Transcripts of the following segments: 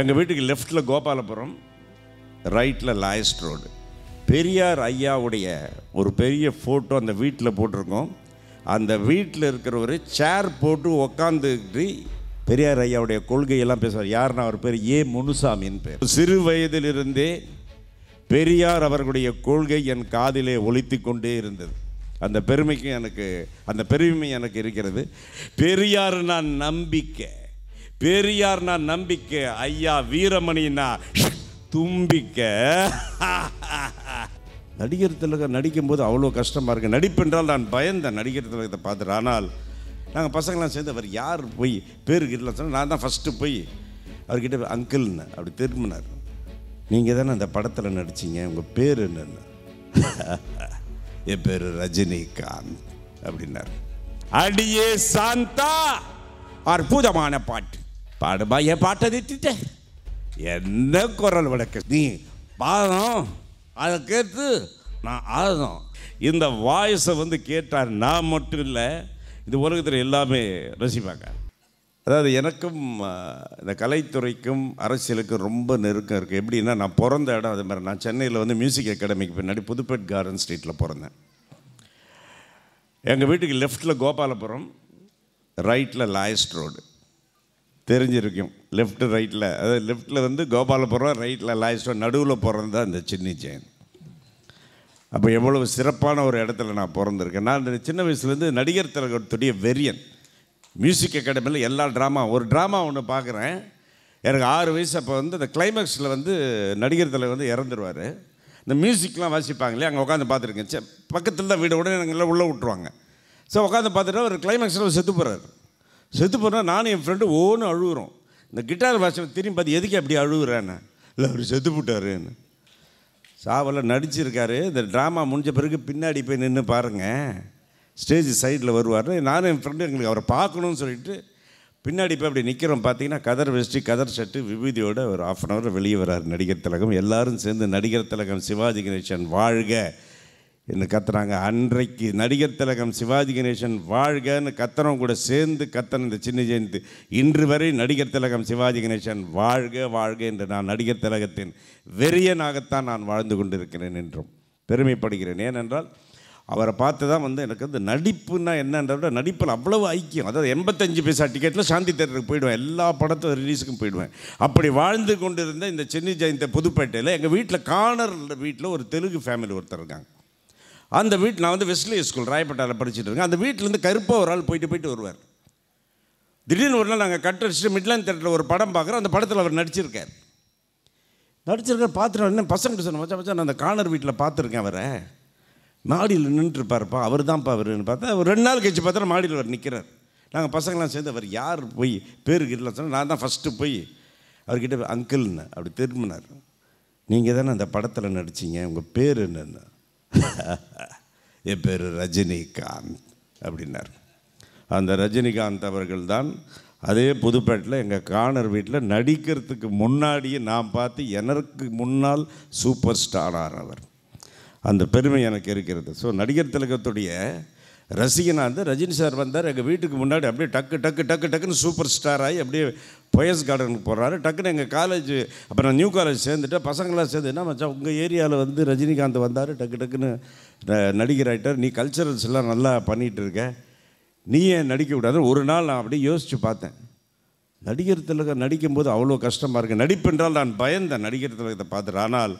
எங்கள் வீட்டுக்கு லெஃப்டில் கோபாலபுரம் ரைட்டில் லாயஸ்ட் ரோடு பெரியார் ஐயாவுடைய ஒரு பெரிய ஃபோட்டோ அந்த வீட்டில் போட்டிருக்கோம் அந்த வீட்டில் இருக்கிற ஒரு சேர் போட்டு உக்காந்துக்கிட்டு பெரியார் ஐயாவுடைய கொள்கையெல்லாம் பேசுவார் யாருன்னா அவர் பேர் ஏ முனுசாமின்னு பேர் சிறு வயதிலிருந்தே பெரியார் அவர்களுடைய கொள்கை என் காதிலே ஒழித்து கொண்டே இருந்தது அந்த பெருமைக்கும் எனக்கு அந்த பெருமை எனக்கு இருக்கிறது பெரியார் நான் நம்பிக்கை பெரியார்னா நம்பிக்கை ஐயா வீரமணினா தும்பிக்க நடிகர் நடிக்கும் நடிக்கும்போது அவ்வளோ கஷ்டமாக இருக்குது நடிப்பென்றால் நான் பயந்தேன் நடிகர் திலகத்தை பார்த்துட்டு ஆனால் நாங்கள் பசங்களாம் சேர்ந்து அவர் யார் போய் பேருக்கு இல்லை சொன்னால் நான் தான் ஃபஸ்ட்டு போய் அவர்கிட்ட அங்கிள்னு அப்படி திரும்பினார் நீங்கள் தானே அந்த படத்தில் நடிச்சிங்க உங்கள் பேர் என்னென்ன என் பேர் ரஜினிகாந்த் அப்படின்னார் அடியே சாந்தா அற்புதமான பாட்டு பாடுபா என் பாட்டை திட்டிட்ட என்ன குரல் வழக்கு நீ பாதம் அதை கேட்டு நான் ஆதம் இந்த வாய்ஸை வந்து கேட்டார் நான் மட்டும் இல்லை இந்த உலகத்தில் எல்லாமே ரசிப்பாங்க அதாவது எனக்கும் இந்த கலைத்துறைக்கும் அரசியலுக்கும் ரொம்ப நெருக்கம் இருக்குது எப்படின்னா நான் பிறந்த இடம் அது மாதிரி நான் சென்னையில் வந்து மியூசிக் அகாடமிக்கு பின்னாடி புதுப்பேட் கார்டன் ஸ்ட்ரீட்டில் பிறந்தேன் எங்கள் வீட்டுக்கு லெஃப்ட்டில் கோபாலபுரம் ரைட்டில் லாயஸ்ட் ரோடு தெரிஞ்சிருக்கும் லெஃப்ட் ரைட்டில் அதாவது லெஃப்ட்டில் வந்து கோபாலபுரம் ரைட்டில் லாயஸ்டோ நடுவில் தான் இந்த சின்னி ஜெயன் அப்போ எவ்வளவு சிறப்பான ஒரு இடத்துல நான் பிறந்திருக்கேன் நான் இந்த சின்ன வயசுலேருந்து நடிகர் திலகத்துடைய வெறியன் மியூசிக் அகாடமியில் எல்லா ட்ராமா ஒரு ட்ராமா ஒன்று பார்க்குறேன் எனக்கு ஆறு வயசு அப்போ வந்து அந்த கிளைமேக்ஸில் வந்து நடிகர் தலைவர் வந்து இறந்துருவார் இந்த மியூசிக்லாம் வாசிப்பாங்களே அங்கே உட்காந்து பார்த்துருக்கேன் சே பக்கத்தில் தான் வீடு உடனே எல்லாம் உள்ளே விட்ருவாங்க ஸோ உட்காந்து பார்த்துட்டு ஒரு கிளைமேக்ஸில் செத்து போகிறார் செத்து போனால் நானும் என் ஃப்ரெண்டு ஓன்னு அழுகுறோம் இந்த கிட்டார் வாசனை திரும்பி பார்த்து எதுக்கு அப்படி அழுகுறேன்னு இல்லை அவர் செத்து போட்டாருன்னு சாவெல்லாம் நடிச்சிருக்காரு இந்த ட்ராமா முடிஞ்ச பிறகு பின்னாடி போய் நின்று பாருங்கள் ஸ்டேஜ் சைடில் வருவார் நானும் என் ஃப்ரெண்டு எங்களுக்கு அவரை பார்க்கணும்னு சொல்லிட்டு பின்னாடி போய் அப்படி நிற்கிறோம் பார்த்தீங்கன்னா கதர் வெஸ்ட்டு கதர் ஷர்ட்டு விபூதியோடு ஒரு ஆஃப் அன் ஹவர் வெளியே வரார் நடிகர் திலகம் எல்லோரும் சேர்ந்து நடிகர் திலகம் சிவாஜி கணேசன் வாழ்க என்று கத்துறாங்க அன்றைக்கு நடிகர் திலகம் சிவாஜி கணேசன் வாழ்கன்னு கத்தனம் கூட சேர்ந்து கத்தன இந்த சின்ன ஜெயந்தி இன்று வரை நடிகர் திலகம் சிவாஜி கணேசன் வாழ்க வாழ்க என்று நான் நடிகர் திலகத்தின் வெறியனாகத்தான் நான் வாழ்ந்து கொண்டிருக்கிறேன் என்றும் பெருமைப்படுகிறேன் ஏனென்றால் அவரை பார்த்து தான் வந்து எனக்கு வந்து நடிப்புன்னா என்னன்றத நடிப்பில் அவ்வளவு ஐக்கியம் அதாவது எண்பத்தஞ்சு பைசா டிக்கெட்டில் சாந்தி தேட்டருக்கு போயிடுவேன் எல்லா படத்தை ரிலீஸுக்கும் போயிடுவேன் அப்படி வாழ்ந்து கொண்டிருந்த இந்த சென்னி ஜெயந்த புதுப்பேட்டையில் எங்கள் வீட்டில் காணர் வீட்டில் ஒரு தெலுங்கு ஃபேமிலி ஒருத்தர் இருக்காங்க அந்த வீட்டு நான் வந்து வெஸ்ட்லே ஸ்கூல் ராயப்பட்டாவில் படிச்சுட்டு இருக்கேன் அந்த வீட்டிலேருந்து கருப்பாக ஒரு ஆள் போயிட்டு போயிட்டு வருவார் திடீர்னு ஒரு நாள் நாங்கள் கட்டடிச்சுட்டு மிட்லாண்ட் தேட்டரில் ஒரு படம் பார்க்குறோம் அந்த படத்தில் அவர் நடிச்சிருக்கார் நடிச்சிருக்கார் பார்த்துட்டு என்ன பசங்க சொன்ன மச்சா மச்சா நான் அந்த கார்னர் வீட்டில் பார்த்துருக்கேன் அவரை மாடியில் நின்றுருப்பார்ப்பா அவர் தான்ப்பா அவருன்னு பார்த்தா ஒரு ரெண்டு நாள் கழிச்சு பார்த்தா மாடியில் அவர் நிற்கிறார் நாங்கள் பசங்களாம் சேர்ந்து அவர் யார் போய் பேர் இல்லை சொன்னால் நான் தான் ஃபஸ்ட்டு போய் அவர்கிட்ட அங்கிள்னு அப்படி திரும்பினார் நீங்கள் தானே அந்த படத்தில் நடிச்சிங்க உங்கள் பேர் என்னென்ன என் பேர் ரஜினிகாந்த் அப்படின்னார் அந்த ரஜினிகாந்த் அவர்கள் தான் அதே புதுப்பேட்டில் எங்கள் காணர் வீட்டில் நடிக்கிறதுக்கு முன்னாடியே நான் பார்த்து எனக்கு முன்னால் சூப்பர் ஸ்டாரார் அவர் அந்த பெருமை எனக்கு இருக்கிறது ஸோ நடிகர் திலகத்துடைய ரசிகனாக இருந்தால் ரஜினி சார் வந்தார் எங்கள் வீட்டுக்கு முன்னாடி அப்படியே டக்கு டக்கு டக்கு டக்குன்னு சூப்பர் ஸ்டார் ஆகி அப்படியே பொயஸ் கார்டனுக்கு போகிறாரு டக்குன்னு எங்கள் காலேஜ் அப்போ நான் நியூ காலேஜ் சேர்ந்துட்டேன் பசங்களாம் சேர்ந்து என்ன மச்சான் உங்கள் ஏரியாவில் வந்து ரஜினிகாந்த் வந்தார் டக்கு டக்குன்னு நடிகர் ஆகிட்டார் நீ கல்ச்சரல்ஸ் எல்லாம் நல்லா பண்ணிகிட்டு இருக்க நீ ஏன் நடிக்க கூடாது ஒரு நாள் நான் அப்படியே யோசித்து பார்த்தேன் நடிகர் திலகம் நடிக்கும்போது அவ்வளோ கஷ்டமாக இருக்குது நடிப்பென்றால் நான் பயந்தேன் நடிகர் திலகத்தை பார்த்துட்டு ஆனால்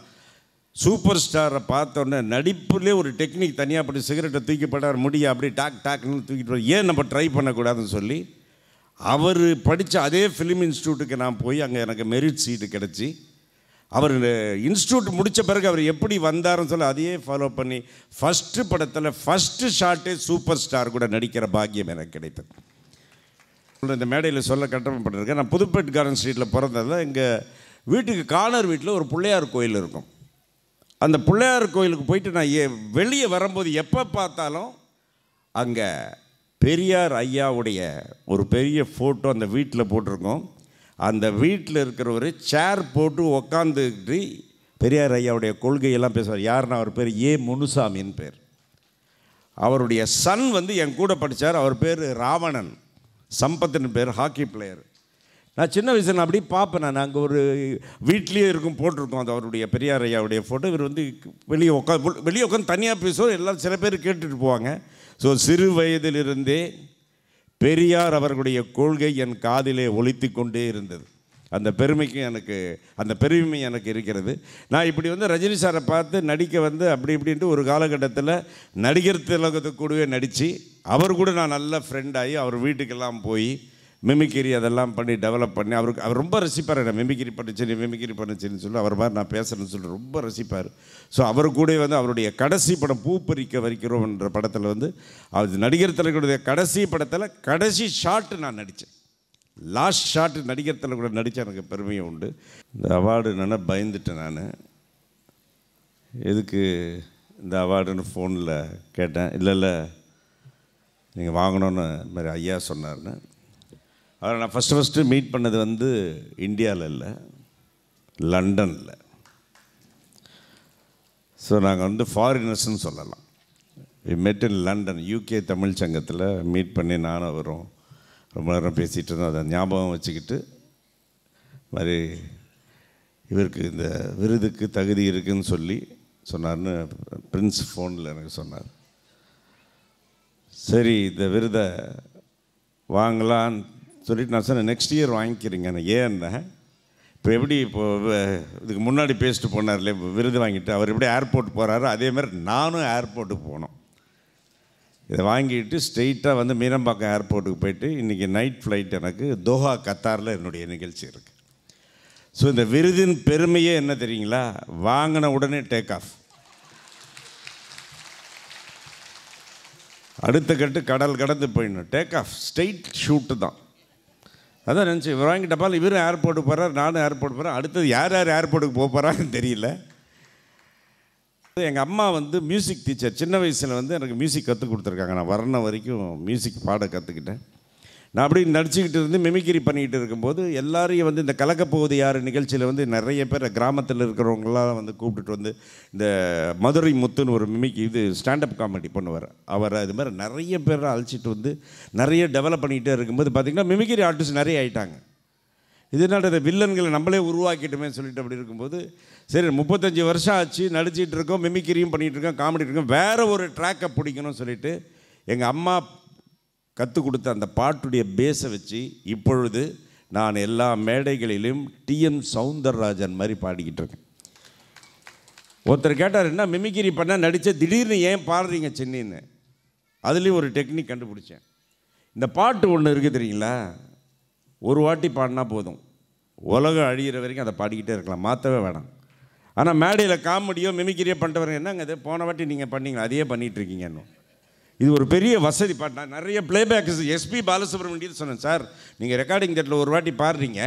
சூப்பர் ஸ்டாரை பார்த்தோன்னே நடிப்புலேயே ஒரு டெக்னிக் தனியாக அப்படி சிகரெட்டை தூக்கி போட்டார் முடிய அப்படி டாக் டாக்னு தூக்கிட்டு ஏன் நம்ம ட்ரை பண்ணக்கூடாதுன்னு சொல்லி அவர் படித்த அதே ஃபிலிம் இன்ஸ்டியூட்டுக்கு நான் போய் அங்கே எனக்கு மெரிட் சீட்டு கிடச்சி அவர் இன்ஸ்டியூட் முடித்த பிறகு அவர் எப்படி வந்தார்னு சொல்லி அதையே ஃபாலோ பண்ணி ஃபஸ்ட்டு படத்தில் ஃபஸ்ட்டு ஷாட்டே சூப்பர் ஸ்டார் கூட நடிக்கிற பாக்கியம் எனக்கு கிடைத்தது இந்த மேடையில் சொல்ல கட்டமைப்பட்டிருக்கேன் நான் புதுப்பேட் கார்டன் ஸ்ட்ரீட்டில் பிறந்ததில் எங்கள் வீட்டுக்கு கார்னர் வீட்டில் ஒரு பிள்ளையார் கோயில் இருக்கும் அந்த பிள்ளையார் கோயிலுக்கு போயிட்டு நான் ஏ வெளியே வரும்போது எப்போ பார்த்தாலும் அங்கே பெரியார் ஐயாவுடைய ஒரு பெரிய ஃபோட்டோ அந்த வீட்டில் போட்டிருக்கோம் அந்த வீட்டில் இருக்கிறவர் சேர் போட்டு உக்காந்துக்கிட்டு பெரியார் ஐயாவுடைய கொள்கையெல்லாம் பேசுவார் யாருன்னா அவர் பேர் ஏ முனுசாமின்னு பேர் அவருடைய சன் வந்து என் கூட படித்தார் அவர் பேர் ராவணன் சம்பத்தின் பேர் ஹாக்கி பிளேயர் நான் சின்ன வயசில் நான் அப்படியே பார்ப்பேன் நான் அங்கே ஒரு வீட்லேயே இருக்கும் போட்டிருக்கோம் அது அவருடைய பெரியார் ஐயாவுடைய ஃபோட்டோ இவர் வந்து வெளியே உட்கா வெளியே உட்காந்து தனியாக பேசுவோம் எல்லாம் சில பேர் கேட்டுட்டு போவாங்க ஸோ சிறு வயதிலிருந்தே பெரியார் அவர்களுடைய கொள்கை என் காதிலே ஒழித்து கொண்டே இருந்தது அந்த பெருமைக்கும் எனக்கு அந்த பெருமை எனக்கு இருக்கிறது நான் இப்படி வந்து ரஜினி சாரை பார்த்து நடிக்க வந்து அப்படி இப்படின்ட்டு ஒரு காலகட்டத்தில் நடிகர் திலகத்துக்கு கூடவே நடித்து அவர் கூட நான் நல்ல ஃப்ரெண்ட் ஆகி அவர் வீட்டுக்கெல்லாம் போய் மிமிக்கிரி அதெல்லாம் பண்ணி டெவலப் பண்ணி அவருக்கு அவர் ரொம்ப ரசிப்பார் என்ன மிமிக்கிரி பண்ணிச்சு மிமிக்கிரி பண்ணிச்சுன்னு சொல்லி அவர் மாதிரி நான் பேசுகிறேன்னு சொல்லி ரொம்ப ரசிப்பார் ஸோ அவர் கூட வந்து அவருடைய கடைசி படம் பூ பறிக்க வைக்கிறோம்ன்ற படத்தில் வந்து அது நடிகர் தலைவருடைய கடைசி படத்தில் கடைசி ஷாட்டு நான் நடித்தேன் லாஸ்ட் ஷாட்டு நடிகர் தலை கூட நடித்த எனக்கு பெருமையும் உண்டு இந்த அவார்டு நல்லா பயந்துட்டேன் நான் எதுக்கு இந்த அவார்டுன்னு ஃபோனில் கேட்டேன் இல்லை இல்லை நீங்கள் வாங்கணும்னு மாதிரி ஐயா சொன்னார்னு அவரை நான் ஃபஸ்ட்டு ஃபஸ்ட்டு மீட் பண்ணது வந்து இந்தியாவில் இல்லை லண்டனில் ஸோ நாங்கள் வந்து ஃபாரினர்ஸ்னு சொல்லலாம் மெட் இன் லண்டன் யூகே தமிழ் சங்கத்தில் மீட் பண்ணி நானும் அவரும் ரொம்ப நேரம் பேசிகிட்டு இருந்தோம் அதை ஞாபகம் வச்சுக்கிட்டு மாதிரி இவருக்கு இந்த விருதுக்கு தகுதி இருக்குதுன்னு சொல்லி சொன்னார்னு பிரின்ஸ் ஃபோனில் எனக்கு சொன்னார் சரி இந்த விருதை வாங்கலான்னு சொல்லிட்டு நான் சொன்னேன் நெக்ஸ்ட் இயர் வாங்கிக்கிறீங்க ஏன்னா இப்போ எப்படி இப்போ இதுக்கு முன்னாடி பேசிட்டு போனார்ல விருது வாங்கிட்டு அவர் எப்படி ஏர்போர்ட் போகிறாரோ அதேமாதிரி நானும் ஏர்போர்ட்டுக்கு போனோம் இதை வாங்கிட்டு ஸ்ட்ரெயிட்டாக வந்து மீனம்பாக்கம் ஏர்போர்ட்டுக்கு போயிட்டு இன்றைக்கி நைட் ஃப்ளைட் எனக்கு தோஹா கத்தாரில் என்னுடைய நிகழ்ச்சி இருக்குது ஸோ இந்த விருதின் பெருமையே என்ன தெரியுங்களா வாங்கின உடனே டேக் ஆஃப் அடுத்த கட்டு கடல் கடந்து போயிடணும் டேக் ஆஃப் ஸ்ட்ரெயிட் ஷூட்டு தான் அதான் நினச்சி இவராங்க டப்பால் இவரும் ஏர்போர்ட்டுக்கு போகிறார் நானும் ஏர்போர்ட் போகிறேன் அடுத்தது யார் யார் ஏர்போர்ட்டுக்கு போக போகிறாங்கன்னு தெரியல எங்கள் அம்மா வந்து மியூசிக் டீச்சர் சின்ன வயசில் வந்து எனக்கு மியூசிக் கற்றுக் கொடுத்துருக்காங்க நான் வரணும் வரைக்கும் மியூசிக் பாட கற்றுக்கிட்டேன் நான் அப்படி நடிச்சுக்கிட்டு இருந்து மெமிக்கிரி பண்ணிக்கிட்டு இருக்கும்போது எல்லாரையும் வந்து இந்த கலக்கப்போகுது யார் நிகழ்ச்சியில் வந்து நிறைய பேர் கிராமத்தில் இருக்கிறவங்களாம் வந்து கூப்பிட்டுட்டு வந்து இந்த மதுரை முத்துன்னு ஒரு மிமிக்கி இது ஸ்டாண்டப் காமெடி பண்ணுவார் அவர் அது மாதிரி நிறைய பேரை அழைச்சிட்டு வந்து நிறைய டெவலப் பண்ணிகிட்டே இருக்கும்போது பார்த்திங்கன்னா மிமிக்கிரி ஆர்டிஸ்ட் நிறைய ஆகிட்டாங்க இதனால் இந்த வில்லன்களை நம்மளே உருவாக்கிட்டுமே சொல்லிட்டு அப்படி இருக்கும்போது சரி முப்பத்தஞ்சு வருஷம் ஆச்சு நடிச்சிட்டு இருக்கோம் மிமிக்கிரியும் பண்ணிகிட்டு இருக்கோம் காமெடி இருக்கோம் வேறு ஒரு ட்ராக்கை பிடிக்கணும்னு சொல்லிட்டு எங்கள் அம்மா கற்றுக் கொடுத்த அந்த பாட்டுடைய பேஸை வச்சு இப்பொழுது நான் எல்லா மேடைகளிலும் டிஎம் சவுந்தரராஜன் மாதிரி பாடிக்கிட்டு இருக்கேன் ஒருத்தர் கேட்டார் என்ன மிமிகிரி பண்ணால் நடித்த திடீர்னு ஏன் பாடுறீங்க சென்னின்னு அதுலேயும் ஒரு டெக்னிக் கண்டுபிடிச்சேன் இந்த பாட்டு ஒன்று இருக்குது தெரியுங்களா ஒரு வாட்டி பாடினா போதும் உலகம் அழிகிற வரைக்கும் அதை பாடிக்கிட்டே இருக்கலாம் மாற்றவே வேணாம் ஆனால் மேடையில் காமெடியோ மிமிக்கிரியோ பண்ணிட்டு வரீங்க என்னங்க போன வாட்டி நீங்கள் பண்ணீங்களா அதையே பண்ணிகிட்ருக்கீங்கன்னு இது ஒரு பெரிய வசதி பாட்டு நான் நிறைய பிளேபேக் எஸ்பி பாலசுப்ரமணியம் சொன்னேன் சார் நீங்கள் ரெக்கார்டிங் தேட்டில் ஒரு வாட்டி பாடுறீங்க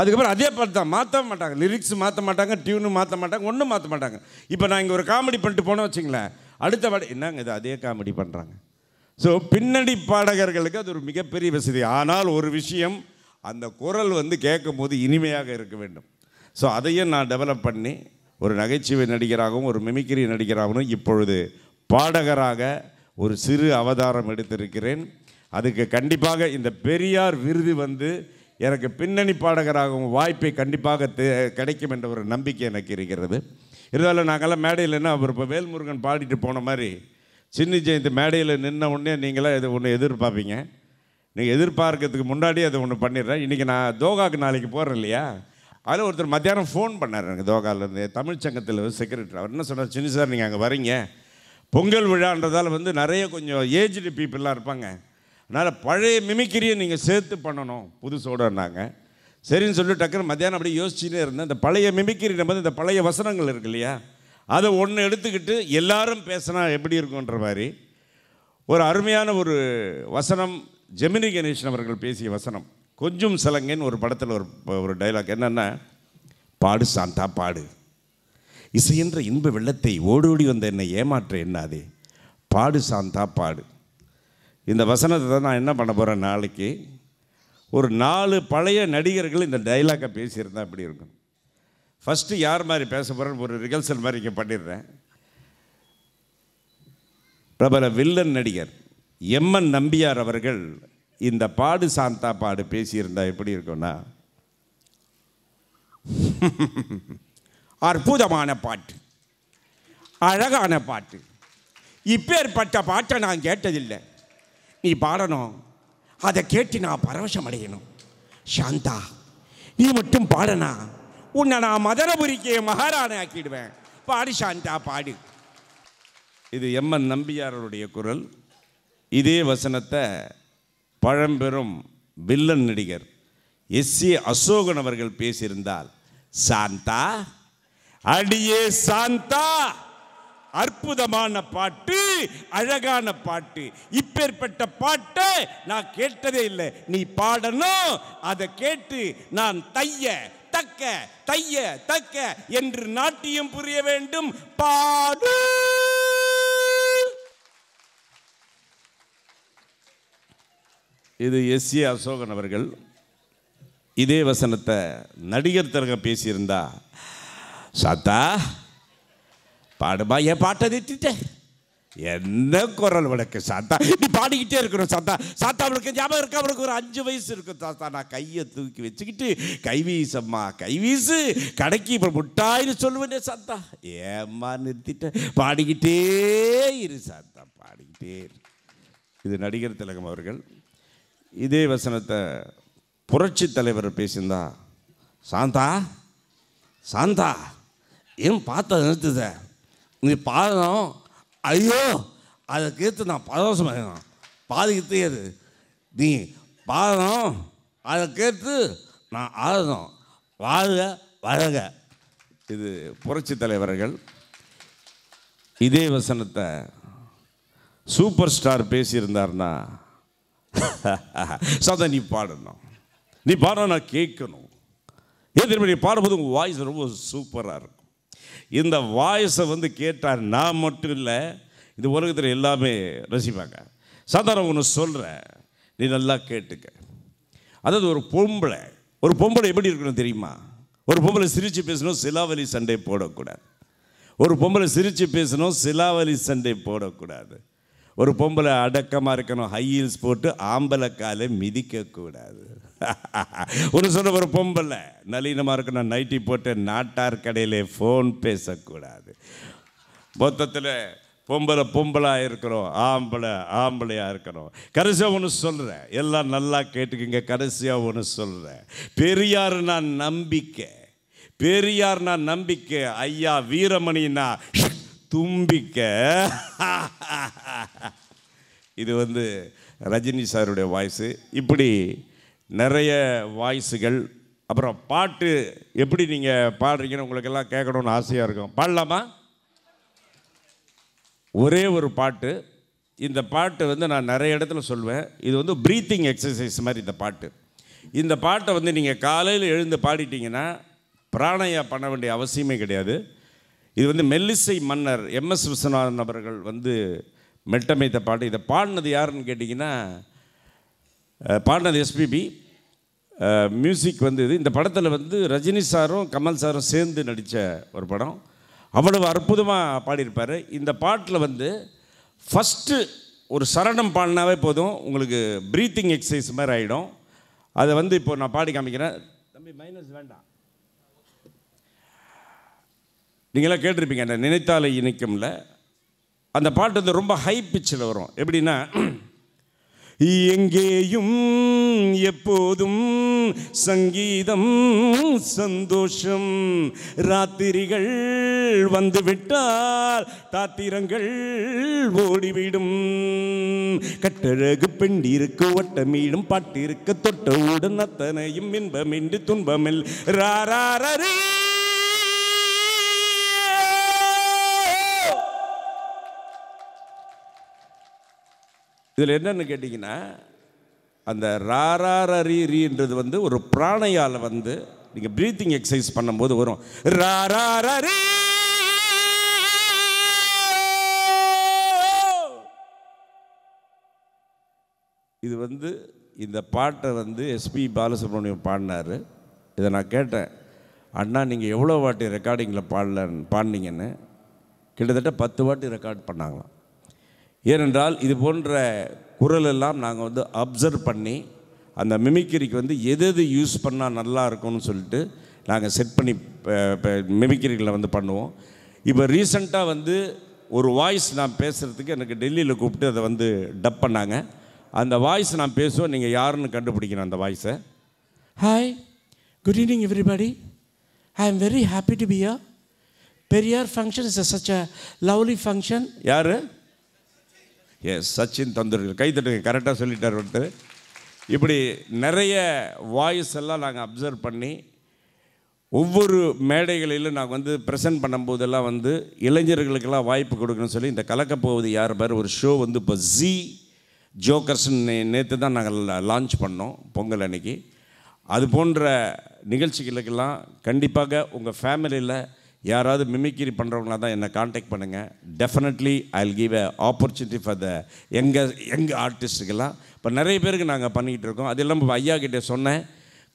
அதுக்கப்புறம் அதே பாட்டு தான் மாற்ற மாட்டாங்க லிரிக்ஸ் மாற்ற மாட்டாங்க டியூனு மாற்ற மாட்டாங்க ஒன்றும் மாற்ற மாட்டாங்க இப்போ நான் இங்கே ஒரு காமெடி பண்ணிட்டு போனோம் வச்சுங்களேன் அடுத்த பாட என்னங்க இது அதே காமெடி பண்ணுறாங்க ஸோ பின்னணி பாடகர்களுக்கு அது ஒரு மிகப்பெரிய வசதி ஆனால் ஒரு விஷயம் அந்த குரல் வந்து கேட்கும் போது இனிமையாக இருக்க வேண்டும் ஸோ அதையும் நான் டெவலப் பண்ணி ஒரு நகைச்சுவை நடிகராகவும் ஒரு மிமிக்கிரி நடிகராகவும் இப்பொழுது பாடகராக ஒரு சிறு அவதாரம் எடுத்திருக்கிறேன் அதுக்கு கண்டிப்பாக இந்த பெரியார் விருது வந்து எனக்கு பின்னணி பாடகராகும் வாய்ப்பை கண்டிப்பாக கிடைக்கும் என்ற ஒரு நம்பிக்கை எனக்கு இருக்கிறது இருந்தாலும் நாங்கள்லாம் என்ன அவர் இப்போ வேல்முருகன் பாடிட்டு போன மாதிரி சின்ன ஜெயந்தி மேடையில் நின்ன உடனே நீங்களாம் இது ஒன்று எதிர்பார்ப்பீங்க நீங்கள் எதிர்பார்க்கறதுக்கு முன்னாடியே அதை ஒன்று பண்ணிடுறேன் இன்றைக்கி நான் தோகாக்கு நாளைக்கு போகிறேன் இல்லையா அதில் ஒருத்தர் மத்தியானம் ஃபோன் பண்ணார் எனக்கு தோகாலேருந்து தமிழ்ச்சங்கத்தில் செக்ரட்டரி அவர் என்ன சொன்னார் சின்ன சார் நீங்கள் அங்கே வரீங்க பொங்கல் விழான்றதால் வந்து நிறைய கொஞ்சம் ஏஜ்டு பீப்புளெலாம் இருப்பாங்க அதனால் பழைய மிமிக்கிரியை நீங்கள் சேர்த்து பண்ணணும் புதுசோடனாங்க சரின்னு சொல்லி டக்குனு மத்தியானம் அப்படியே யோசிச்சுட்டே இருந்தேன் இந்த பழைய மிமிக்கிரி நம்ம இந்த பழைய வசனங்கள் இருக்கு இல்லையா அதை ஒன்று எடுத்துக்கிட்டு எல்லாரும் பேசினா எப்படி இருக்குன்ற மாதிரி ஒரு அருமையான ஒரு வசனம் ஜெமினி கணேசன் அவர்கள் பேசிய வசனம் கொஞ்சம் சலங்கன்னு ஒரு படத்தில் ஒரு ஒரு டைலாக் என்னென்னா பாடு சாந்தா பாடு இசையின்ற இன்ப வெள்ளத்தை ஓடோடி வந்த என்னை ஏமாற்ற எண்ணாதே பாடு சாந்தா பாடு இந்த வசனத்தை தான் நான் என்ன பண்ண போகிறேன் நாளைக்கு ஒரு நாலு பழைய நடிகர்கள் இந்த டைலாக்கை பேசியிருந்தால் அப்படி இருக்கும் ஃபஸ்ட்டு யார் மாதிரி பேச போகிறேன்னு ஒரு ரிகல்சல் மாதிரி இங்கே பண்ணிடுறேன் பிரபல வில்லன் நடிகர் எம்என் நம்பியார் அவர்கள் இந்த பாடு சாந்தா பாடு பேசியிருந்தால் எப்படி இருக்கும்னா அற்புதமான பாட்டு அழகான பாட்டு இப்பேற்பட்ட பாட்டை நான் கேட்டதில்லை நீ பாடணும் அதை கேட்டு நான் பரவசம் அடையணும் சாந்தா நீ மட்டும் பாடனா உன்னை நான் மதனபுரிக்கு மகாராணி ஆக்கிடுவேன் பாடு சாந்தா பாடு இது எம் என் நம்பியாரருடைய குரல் இதே வசனத்தை பழம்பெரும் வில்லன் நடிகர் எஸ் ஏ அசோகன் அவர்கள் பேசியிருந்தால் சாந்தா அடியே சாந்தா அற்புதமான பாட்டு அழகான பாட்டு இப்பேற்பட்ட பாட்டை நான் கேட்டதே இல்லை நீ பாடணும் அதை கேட்டு நான் தைய தக்க தைய தக்க என்று நாட்டியம் புரிய வேண்டும் பாடு இது எஸ் ஏ அசோகன் அவர்கள் இதே வசனத்தை நடிகர் தரக பேசியிருந்தா சத்தா பாடுமா என் பாட்டை நிறுத்திட்டேன் என்ன குரல் வழக்கு சாத்தா நீ பாடிக்கிட்டே இருக்கணும் சாத்தா சாத்தா அவளுக்கு ஞாபகம் இருக்கா அவளுக்கு ஒரு அஞ்சு வயசு இருக்கும் சாத்தா நான் கையை தூக்கி வச்சுக்கிட்டு கைவீசம்மா கைவீசு கடைக்கு இப்போ முட்டாயின்னு சொல்லுவேன் சாத்தா ஏம்மா நிறுத்திட்டேன் பாடிக்கிட்டே இரு சாத்தா பாடிக்கிட்டே இரு இது நடிகர் திலகம் அவர்கள் இதே வசனத்தை புரட்சி தலைவர் பேசியிருந்தா சாந்தா சாந்தா ஏன் பார்த்தா நிறுத்துத நீ பாடணும் ஐயோ அதை கேட்டு நான் ஆகணும் பாதிக்கு தெரியாது நீ பாடணும் அதை கேட்டு நான் ஆடணும் வாழ்க வழக இது புரட்சி தலைவர்கள் இதே வசனத்தை சூப்பர் ஸ்டார் பேசியிருந்தார்னா சாதா நீ பாடணும் நீ பாடணும் நான் கேட்கணும் ஏன் திரும்ப நீ பாடும்போது உங்கள் வாய்ஸ் ரொம்ப சூப்பராக இருக்கும் இந்த வாய்ஸை வந்து கேட்டார் நான் மட்டும் இல்லை இந்த உலகத்தில் எல்லாமே ரசிப்பாங்க சாதாரண ஒன்று சொல்கிறேன் நீ நல்லா கேட்டுக்க அதாவது ஒரு பொம்பளை ஒரு பொம்பளை எப்படி இருக்கணும் தெரியுமா ஒரு பொம்பளை சிரித்து பேசணும் சிலாவலி சண்டை போடக்கூடாது ஒரு பொம்பளை சிரித்து பேசணும் சிலாவலி சண்டை போடக்கூடாது ஒரு பொம்பளை அடக்கமாக இருக்கணும் ஹை ஹீல்ஸ் போட்டு ஆம்பளை காலை மிதிக்கக்கூடாது ஒரு சொல்ல ஒரு பொம்பளை நளினமாக இருக்கணும் நைட்டி போட்டு நாட்டார் கடையில் ஃபோன் பேசக்கூடாது மொத்தத்தில் பொம்பளை பொம்பளாக இருக்கிறோம் ஆம்பளை ஆம்பளையாக இருக்கிறோம் கடைசியாக ஒன்று சொல்கிறேன் எல்லாம் நல்லா கேட்டுக்குங்க கடைசியாக ஒன்று சொல்கிறேன் பெரியார் நான் நம்பிக்கை பெரியார் நான் நம்பிக்கை ஐயா வீரமணின்னா தும்பிக்க இது வந்து ரஜினி சாருடைய வாய்ஸு இப்படி நிறைய வாய்ஸுகள் அப்புறம் பாட்டு எப்படி நீங்கள் பாடுறீங்கன்னு உங்களுக்கெல்லாம் கேட்கணும்னு ஆசையாக இருக்கும் பாடலாமா ஒரே ஒரு பாட்டு இந்த பாட்டு வந்து நான் நிறைய இடத்துல சொல்வேன் இது வந்து ப்ரீத்திங் எக்ஸசைஸ் மாதிரி இந்த பாட்டு இந்த பாட்டை வந்து நீங்கள் காலையில் எழுந்து பாடிட்டிங்கன்னா பிராணயா பண்ண வேண்டிய அவசியமே கிடையாது இது வந்து மெல்லிசை மன்னர் எம்எஸ் விஸ்வநாதன் அவர்கள் வந்து மெட்டமைத்த பாட்டு இதை பாடினது யாருன்னு கேட்டிங்கன்னா பாடினது எஸ்பிபி மியூசிக் வந்து இது இந்த படத்தில் வந்து ரஜினி சாரும் கமல் சாரும் சேர்ந்து நடித்த ஒரு படம் அவ்வளவு அற்புதமாக பாடியிருப்பார் இந்த பாட்டில் வந்து ஃபஸ்ட்டு ஒரு சரணம் பாடினாவே போதும் உங்களுக்கு ப்ரீத்திங் எக்ஸசைஸ் மாதிரி ஆகிடும் அதை வந்து இப்போ நான் பாடி காமிக்கிறேன் தம்பி மைனஸ் வேண்டாம் நீங்களாம் கேட்டிருப்பீங்க அந்த நினைத்தாலே இணைக்கும்ல அந்த பாட்டு வந்து ரொம்ப ஹை பிச்சில் வரும் எப்படின்னா எங்கேயும் எப்போதும் சங்கீதம் சந்தோஷம் ராத்திரிகள் வந்துவிட்டால் தாத்திரங்கள் ஓடிவிடும் கட்டழகு பெண் இருக்கு ஒட்டமீடும் பாட்டிருக்க தொட்டவுடன் அத்தனையும் இன்பமின்றி துன்பமில் ராரே இதில் என்னென்னு கேட்டிங்கன்னா அந்த ராராரரி ரீன்றது வந்து ஒரு பிராணையால் வந்து நீங்கள் ப்ரீத்திங் எக்ஸசைஸ் பண்ணும்போது வரும் ராராரரி இது வந்து இந்த பாட்டை வந்து எஸ்பி பாலசுப்ரமணியம் பாடினார் இதை நான் கேட்டேன் அண்ணா நீங்கள் எவ்வளோ வாட்டி ரெக்கார்டிங்கில் பாடல பாடினீங்கன்னு கிட்டத்தட்ட பத்து வாட்டி ரெக்கார்ட் பண்ணாங்களாம் ஏனென்றால் இது போன்ற குரல் எல்லாம் நாங்கள் வந்து அப்சர்வ் பண்ணி அந்த மிமிக்கிரிக்கு வந்து எது எது யூஸ் பண்ணால் நல்லா இருக்கும்னு சொல்லிட்டு நாங்கள் செட் பண்ணி மிமிக்கிரிகளை வந்து பண்ணுவோம் இப்போ ரீசண்டாக வந்து ஒரு வாய்ஸ் நான் பேசுகிறதுக்கு எனக்கு டெல்லியில் கூப்பிட்டு அதை வந்து டப் பண்ணாங்க அந்த வாய்ஸ் நான் பேசுவோம் நீங்கள் யாருன்னு கண்டுபிடிக்கணும் அந்த வாய்ஸை hi good evening everybody I am very happy to be Periyar function is such a lovely function யார் எஸ் சச்சின் தந்துருக்கர் கை தட்டுங்க கரெக்டாக சொல்லிட்டார் ஒருத்தர் இப்படி நிறைய வாய்ஸ் எல்லாம் நாங்கள் அப்சர்வ் பண்ணி ஒவ்வொரு மேடைகளிலும் நாங்கள் வந்து ப்ரெசென்ட் பண்ணும்போதெல்லாம் வந்து இளைஞர்களுக்கெல்லாம் வாய்ப்பு கொடுக்கணும்னு சொல்லி இந்த கலக்கப்போவது யார் பேர் ஒரு ஷோ வந்து இப்போ ஜி ஜோக்கர்ஸ்ன்னு நேற்று தான் நாங்கள் லான்ச் பண்ணோம் பொங்கல் அன்னைக்கு அது போன்ற நிகழ்ச்சிகளுக்கெல்லாம் கண்டிப்பாக உங்கள் ஃபேமிலியில் யாராவது மிமிக்ரி பண்ணுறவங்களா தான் என்னை காண்டாக்ட் பண்ணுங்கள் definitely I will give a opportunity for the எங்கள் எங்கள் ஆர்டிஸ்ட்டுக்கெல்லாம் இப்போ நிறைய பேருக்கு நாங்கள் பண்ணிக்கிட்டு இருக்கோம் அது இல்லாமல் ஐயா கிட்டே சொன்னேன்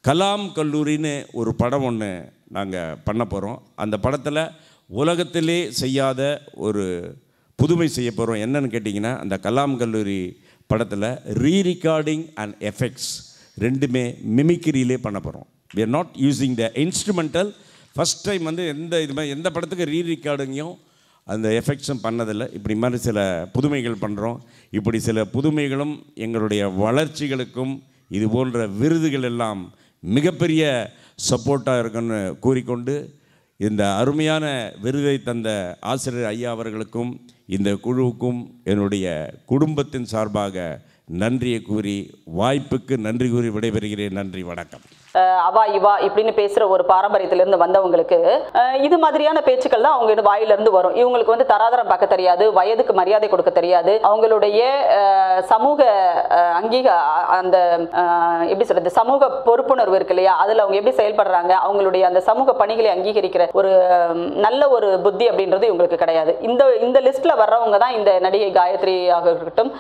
கலாம் கல்லூரின்னு ஒரு படம் ஒன்று நாங்கள் பண்ண போகிறோம் அந்த படத்தில் உலகத்திலே செய்யாத ஒரு புதுமை செய்ய போகிறோம் என்னன்னு கேட்டிங்கன்னா அந்த கலாம் கல்லூரி படத்தில் ரீரிகார்டிங் அண்ட் எஃபெக்ட்ஸ் ரெண்டுமே மிமிக்ரியிலே பண்ண போகிறோம் we are not using the instrumental first time வந்து எந்த இது மாதிரி எந்த படத்துக்கு ரீ ரீகார்டிங்கையும் அந்த எஃபெக்ட்ஸும் பண்ணதில்லை இப்படி மாதிரி சில புதுமைகள் பண்ணுறோம் இப்படி சில புதுமைகளும் எங்களுடைய வளர்ச்சிகளுக்கும் இது போன்ற விருதுகள் எல்லாம் மிகப்பெரிய சப்போர்ட்டாக இருக்குன்னு கூறிக்கொண்டு இந்த அருமையான விருதை தந்த ஆசிரியர் ஐயா அவர்களுக்கும் இந்த குழுவுக்கும் என்னுடைய குடும்பத்தின் சார்பாக நன்றியை கூறி வாய்ப்புக்கு நன்றி கூறி விடைபெறுகிறேன் நன்றி வணக்கம் அவா இவா இப்படின்னு பேசுகிற ஒரு பாரம்பரியத்திலேருந்து வந்தவங்களுக்கு இது மாதிரியான பேச்சுக்கள் தான் அவங்க வாயிலிருந்து வரும் இவங்களுக்கு வந்து தராதரம் பார்க்க தெரியாது வயதுக்கு மரியாதை கொடுக்க தெரியாது அவங்களுடைய சமூக அங்கீக அந்த எப்படி சொல்றது சமூக பொறுப்புணர்வு இருக்கு இல்லையா அதில் அவங்க எப்படி செயல்படுறாங்க அவங்களுடைய அந்த சமூக பணிகளை அங்கீகரிக்கிற ஒரு நல்ல ஒரு புத்தி அப்படின்றது இவங்களுக்கு கிடையாது இந்த இந்த லிஸ்ட்ல வர்றவங்க தான் இந்த நடிகை காயத்ரி ஆக இருக்கட்டும்